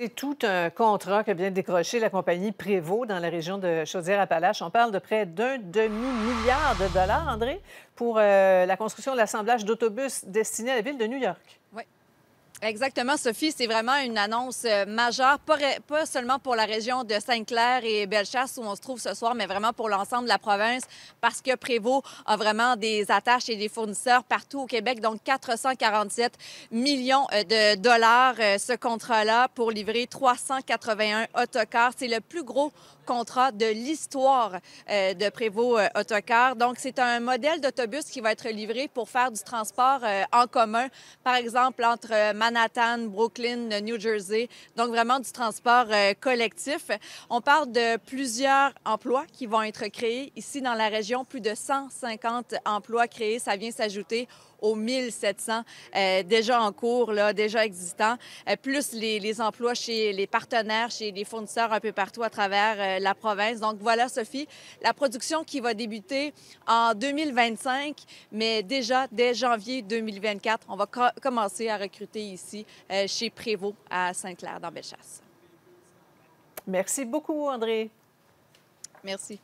C'est tout un contrat que vient de décrocher la compagnie Prévost dans la région de Chaudière-Appalaches. On parle de près d'un demi-milliard de dollars, André, pour euh, la construction de l'assemblage d'autobus destinés à la ville de New York. Oui, Exactement, Sophie. C'est vraiment une annonce euh, majeure, pas, pas seulement pour la région de Sainte-Claire et Bellechasse où on se trouve ce soir, mais vraiment pour l'ensemble de la province parce que Prévost a vraiment des attaches et des fournisseurs partout au Québec. Donc, 447 millions euh, de dollars, euh, ce contrat-là, pour livrer 381 autocars. C'est le plus gros contrat de l'histoire de Prévost Autocar. Donc, c'est un modèle d'autobus qui va être livré pour faire du transport en commun, par exemple, entre Manhattan Manhattan, Brooklyn, New Jersey. Donc vraiment du transport euh, collectif. On parle de plusieurs emplois qui vont être créés ici dans la région, plus de 150 emplois créés. Ça vient s'ajouter aux 1700 euh, déjà en cours, déjà existants, euh, plus les, emplois chez les partenaires, chez les fournisseurs un peu partout à travers la province. Donc voilà, Sophie, la production qui va débuter en 2025, mais déjà dès janvier 2024, on va commencer à recruter ici euh, chez Prévost à Sainte-Claire dans Bellechasse. Merci beaucoup, André. Merci.